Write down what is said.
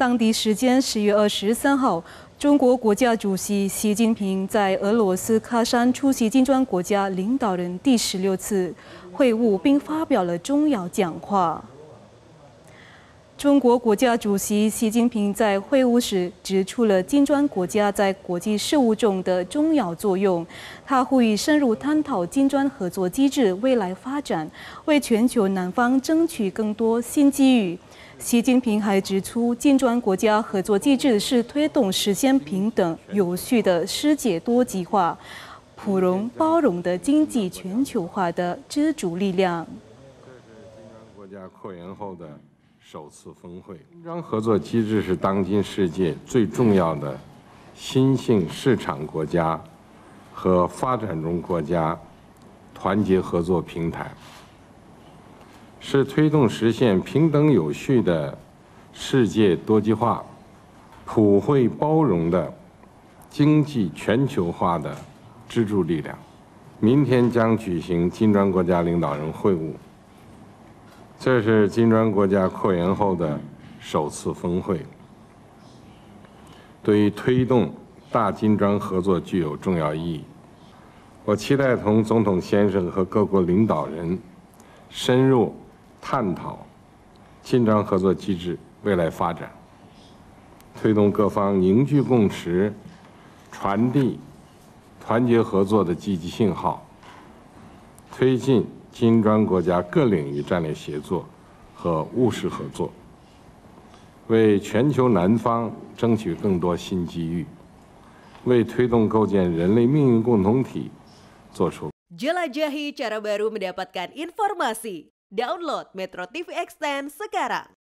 当地时间十月二十三号，中国国家主席习近平在俄罗斯喀山出席金砖国家领导人第十六次会晤，并发表了重要讲话。中国国家主席习近平在会晤时指出了金砖国家在国际事务中的重要作用，他呼吁深入探讨金砖合作机制未来发展，为全球南方争取更多新机遇。习近平还指出，金砖国家合作机制是推动实现平等、有序的世界多极化、普融包容的经济全球化的支柱力量。这是金砖国家扩员后的。首次峰会，金砖合作机制是当今世界最重要的新兴市场国家和发展中国家团结合作平台，是推动实现平等有序的世界多极化、普惠包容的经济全球化的支柱力量。明天将举行金砖国家领导人会晤。这是金砖国家扩员后的首次峰会，对于推动大金砖合作具有重要意义。我期待同总统先生和各国领导人深入探讨金砖合作机制未来发展，推动各方凝聚共识，传递团结合作的积极信号，推进。金砖国家各领域战略协作和务实合作，为全球南方争取更多新机遇，为推动构建人类命运共同体做出。